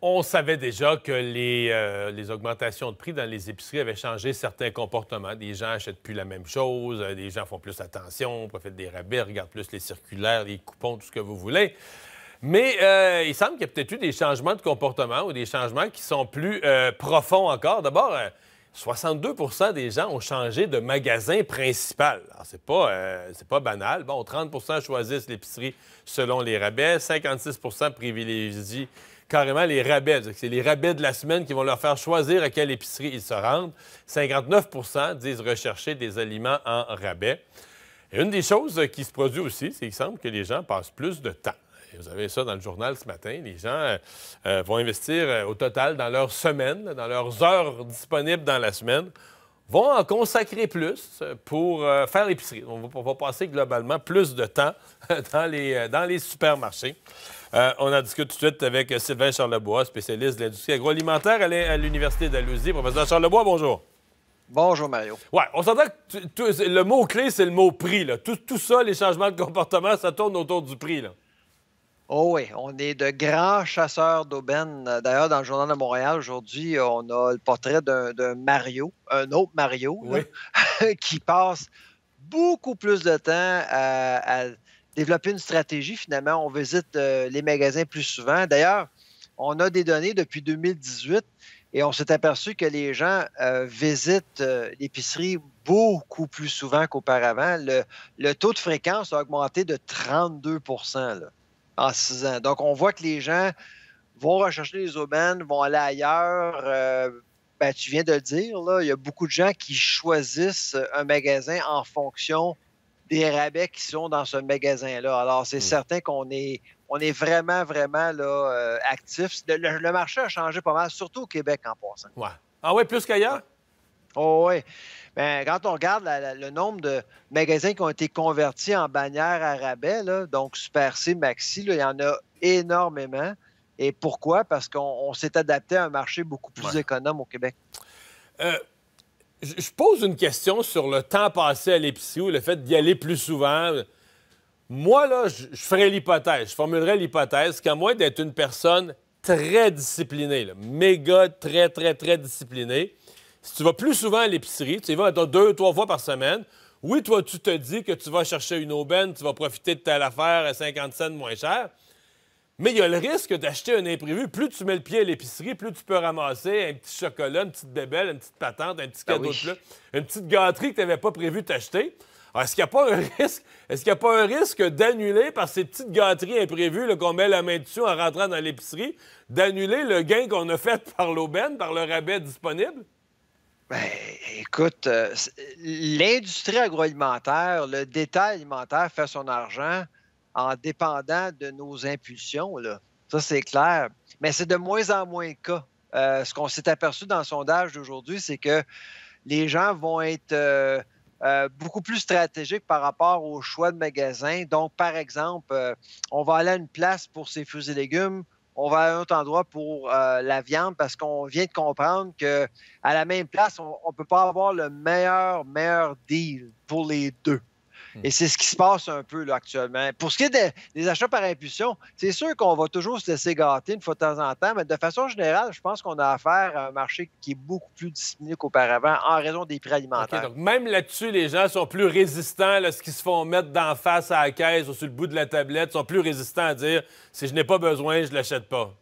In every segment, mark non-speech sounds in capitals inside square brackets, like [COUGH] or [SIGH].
On savait déjà que euh, les, augmentations de prix dans les épiceries avaient changé certains comportements. Des gens achètent plus la même chose, euh, des gens font plus attention, profitent des rabais, regardent plus les circulaires, les coupons, tout ce que vous voulez. Mais euh, il semble qu'il y a peut-être eu des changements de comportement ou des changements qui sont plus profonds encore. D'abord, 62 des gens ont changé de magasin principal. Alors, c'est pas, pas banal. Bon, 30 choisissent l'épicerie selon les rabais, 56 privilégient carrément les rabais. C'est les rabais de la semaine qui vont leur faire choisir à quelle épicerie ils se rendent. 59 disent rechercher des aliments en rabais. Et une des choses qui se produit aussi, c'est qu'il semble que les gens passent plus de temps. vous avez ça dans le journal ce matin. Les gens euh, euh, vont investir euh, au total dans leur semaine, dans leurs heures disponibles dans la semaine, vont en consacrer plus pour faire l'épicerie. On, va, passer globalement plus de temps [LAUGHS] dans les, dans les supermarchés. Euh, on en discute tout de suite avec Sylvain Charlebois, spécialiste de l'industrie agroalimentaire à l'Université d'Alousie. Professeur Charlebois, bonjour. Bonjour, Mario. Oui, on s'entend que le mot-clé, c'est le mot prix. Tout, ça, les changements de comportement, ça tourne autour du prix. Oh oui, on est de grands chasseurs d'aubaines. D'ailleurs, dans le Journal de Montréal, aujourd'hui, on a le portrait d'un Mario, un autre Mario, [LAUGHS] qui passe beaucoup plus de temps à développer une stratégie. Finalement, on visite euh, les magasins plus souvent. D'ailleurs, on a des données depuis 2018 et on s'est aperçu que les gens euh, visitent euh, l'épicerie beaucoup plus souvent qu'auparavant. Le, taux de fréquence a augmenté de 32 en six ans. Donc, on voit que les gens vont rechercher les aubaines, vont aller ailleurs. Ben, tu viens de le dire, là, il y a beaucoup de gens qui choisissent un magasin en fonction des rabais qui sont dans ce magasin-là. Alors, c'est hmm. certain qu'on est, on est vraiment, vraiment là, euh, actifs. Le, marché a changé pas mal, surtout au Québec en passant. Ouais. Ah oui, plus qu'ailleurs? oui. Oh, ben, quand on regarde le nombre de magasins qui ont été convertis en bannières à rabais, donc Super C, Maxi, il y en a énormément. Et pourquoi? Parce qu'on s'est adapté à un marché beaucoup plus économe au Québec. Euh, je pose une question sur le temps passé à l'épicerie ou le fait d'y aller plus souvent. Moi, là, je ferais l'hypothèse, je formulerais l'hypothèse qu'à moins d'être une personne très disciplinée, méga très, très, très disciplinée, si tu vas plus souvent à l'épicerie, tu vas être deux, trois fois par semaine, oui, toi, tu te dis que tu vas chercher une aubaine, tu vas profiter de telle affaire à 50 cents moins cher, mais il y a le risque d'acheter un imprévu. Plus tu mets le pied à l'épicerie, plus tu peux ramasser un petit chocolat, une petite bébelle, une petite patente, un petit ah cadeau une petite gâterie que tu n'avais pas prévu d'acheter. Est-ce qu'il n'y a pas un [LAUGHS] risque, est-ce qu'il a pas un risque d'annuler par ces petites gâteries imprévues qu'on met la main dessus en rentrant dans l'épicerie, d'annuler le gain qu'on a fait [LAUGHS] par l'aubaine, par le rabais disponible? Ben, écoute, euh, l'industrie agroalimentaire, le détail alimentaire fait son argent en dépendant de nos impulsions. Ça, c'est clair. Mais c'est de moins en moins le cas. Euh, ce qu'on s'est aperçu dans le sondage d'aujourd'hui, c'est que les gens vont être euh, euh, beaucoup plus stratégiques par rapport au choix de magasin. Donc, par exemple, on va aller à une place pour ses fruits et légumes, on va à un autre endroit pour la viande parce qu'on vient de comprendre que à la même place, on ne peut pas avoir le meilleur, meilleur deal pour les deux. Mm. Et c'est ce qui se passe un peu actuellement. Pour ce qui est des achats par impulsion, c'est sûr qu'on va toujours se laisser gâter une fois de temps en temps, mais de façon générale, je pense qu'on a affaire à un marché qui est beaucoup plus discipliné qu'auparavant en raison des prix alimentaires. donc même là-dessus, les gens sont plus résistants à ce qu'ils se font mettre d'en face à la caisse ou sur le bout de la tablette, sont plus résistants à dire si je n'ai pas besoin, je ne l'achète pas.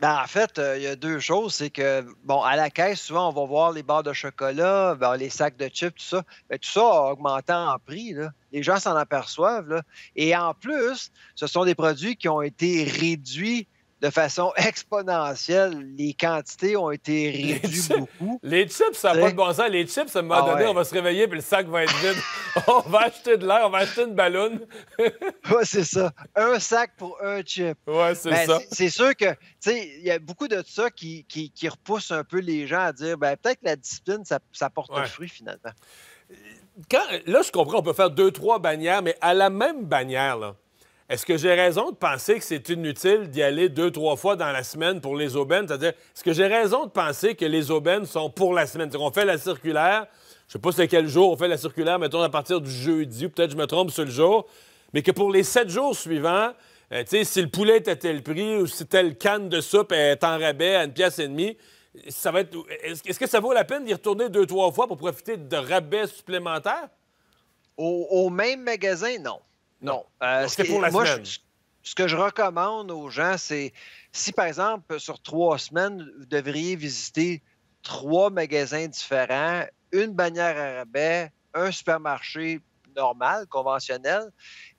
Ben, en fait, euh, il y a deux choses. C'est que, bon, à la caisse, souvent, on va voir les barres de chocolat, ben, les sacs de chips, tout ça. Ben, tout ça a augmenté en prix. Là. Les gens s'en aperçoivent. Là. Et en plus, ce sont des produits qui ont été réduits de façon [LAUGHS] exponentielle. Les quantités ont été réduites beaucoup. Les chips, ça n'a pas de bon sens. Les chips, à un moment ah donné, on va se réveiller puis le sac va être vide. [LAUGHS] on va acheter de l'air, on va acheter une ballonne. [LAUGHS] ouais, c'est ça. Un sac pour un chip. Ouais, c'est ben, ça. C'est sûr que, tu sais, il y a beaucoup de ça qui, qui, repousse un peu les gens à dire, ben, peut-être que la discipline, ça, porte un fruit finalement. là, je comprends, on peut faire deux, trois bannières, mais à la même bannière, là est-ce que j'ai raison de penser que c'est inutile d'y aller deux, trois fois dans la semaine pour les aubaines? C'est-à-dire, est-ce que j'ai raison de penser que les aubaines sont pour la semaine? on fait la circulaire, je sais pas c'est quel jour on fait la circulaire, mettons à partir du jeudi, peut-être je me trompe sur le jour, mais que pour les sept jours suivants, euh, si le poulet était tel prix ou si telle canne de soupe est en rabais à une pièce et demie, ça va être. Est-ce que ça vaut la peine d'y retourner deux, trois fois pour profiter de rabais supplémentaires? au même magasin, non. Non. Euh, moi, ce que je recommande aux gens, c'est si, par exemple, sur trois semaines, vous devriez visiter trois magasins différents, une bannière à rabais, un supermarché normal, conventionnel,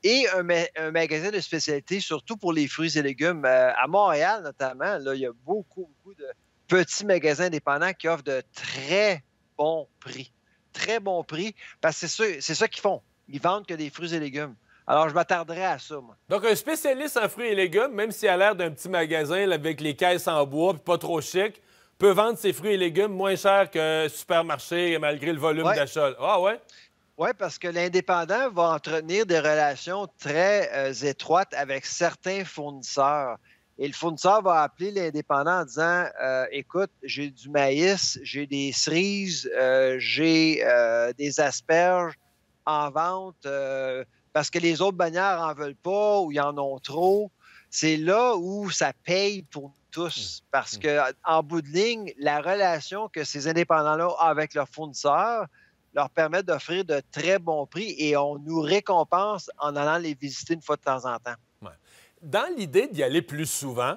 et un, magasin de spécialité, surtout pour les fruits et légumes. Euh, à Montréal, notamment, là, il y a beaucoup, beaucoup de petits magasins indépendants qui offrent de très bons prix. Très bons prix, parce que c'est ça, ça qu'ils font. Ils vendent que des fruits et légumes. Alors, je m'attarderai à ça, moi. Donc, un spécialiste en fruits et légumes, même s'il a l'air d'un petit magasin avec les caisses en bois puis pas trop chic, peut vendre ses fruits et légumes moins cher que supermarché malgré le volume d'achat. Ah ouais? Oui, parce que l'indépendant va entretenir des relations très euh, étroites avec certains fournisseurs. Et le fournisseur va appeler l'indépendant en disant euh, Écoute, j'ai du maïs, j'ai des cerises, euh, j'ai des asperges en vente parce que les autres bannières n'en veulent pas ou ils en ont trop. C'est là où ça paye pour tous. Mmh. Parce mmh. que, en bout de ligne, la relation que ces indépendants-là ont avec leurs fournisseurs leur permet d'offrir de très bons prix et on nous récompense en allant les visiter une fois de temps en temps. Dans l'idée d'y aller plus souvent,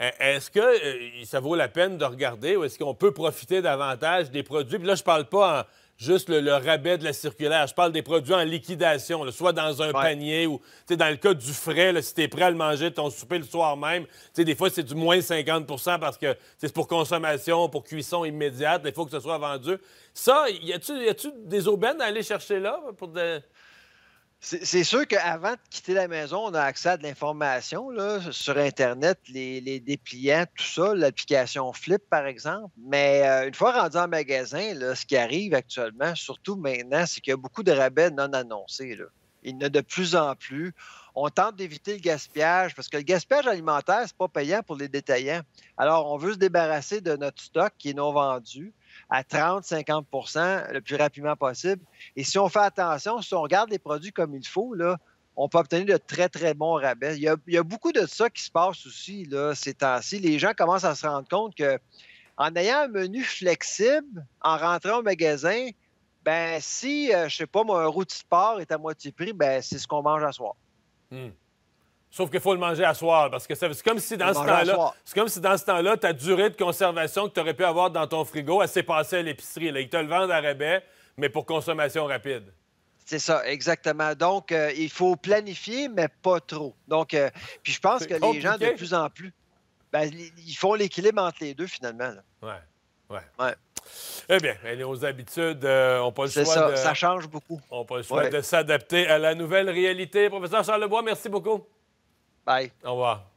e-, est-ce que euh, ça vaut la peine de regarder ou est-ce qu'on peut profiter davantage des produits? Puis là, je parle pas en juste le, rabais de la circulaire. Je parle des produits en liquidation, soit dans un panier ou dans le cas du frais, si tu es prêt à le manger ton souper le soir même, des fois c'est du moins 50 parce que c'est pour consommation, pour cuisson immédiate, il faut que ce soit vendu. Ça, y a-tu des aubaines à aller chercher là pour de... C'est sûr qu'avant de quitter la maison, on a accès à de l'information sur Internet, les, les, dépliants, tout ça, l'application Flip, par exemple. Mais euh, une fois rendu en magasin, ce qui arrive actuellement, surtout maintenant, c'est qu'il y a beaucoup de rabais non annoncés. Il y en a de plus en plus. On tente d'éviter le gaspillage parce que le gaspillage alimentaire, n'est pas payant pour les détaillants. Alors, on veut se débarrasser de notre stock qui est non vendu à 30-50 le plus rapidement possible. Et si on fait attention, si on regarde les produits comme il faut, là, on peut obtenir de très, très bons rabais. Il y a, beaucoup de ça qui se passe aussi là, ces temps-ci. Les gens commencent à se rendre compte que en ayant un menu flexible, en rentrant au magasin, ben si, euh, je sais pas, mon un sport de porc est à moitié prix, ben c'est ce qu'on mange à soir. Hmm. Sauf qu'il faut le manger à soir, parce que c'est comme si dans ce temps-là, c'est comme si dans ce temps-là, ta durée de conservation que tu aurais pu avoir dans ton frigo, elle s'est passée à l'épicerie. Ils te le vendent à rabais, mais pour consommation rapide. C'est ça, exactement. Donc, euh, il faut planifier, mais pas trop. Donc, euh, puis je pense que les gens, de plus en plus, ben, ils font l'équilibre entre les deux, finalement. Oui, Ouais, Eh bien, nos habitudes euh, on pas le choix. Ça, ça change beaucoup. On pas le choix de s'adapter à la nouvelle réalité. Professeur Charlebois, merci beaucoup. Bye. Au revoir.